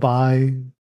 Bye bye.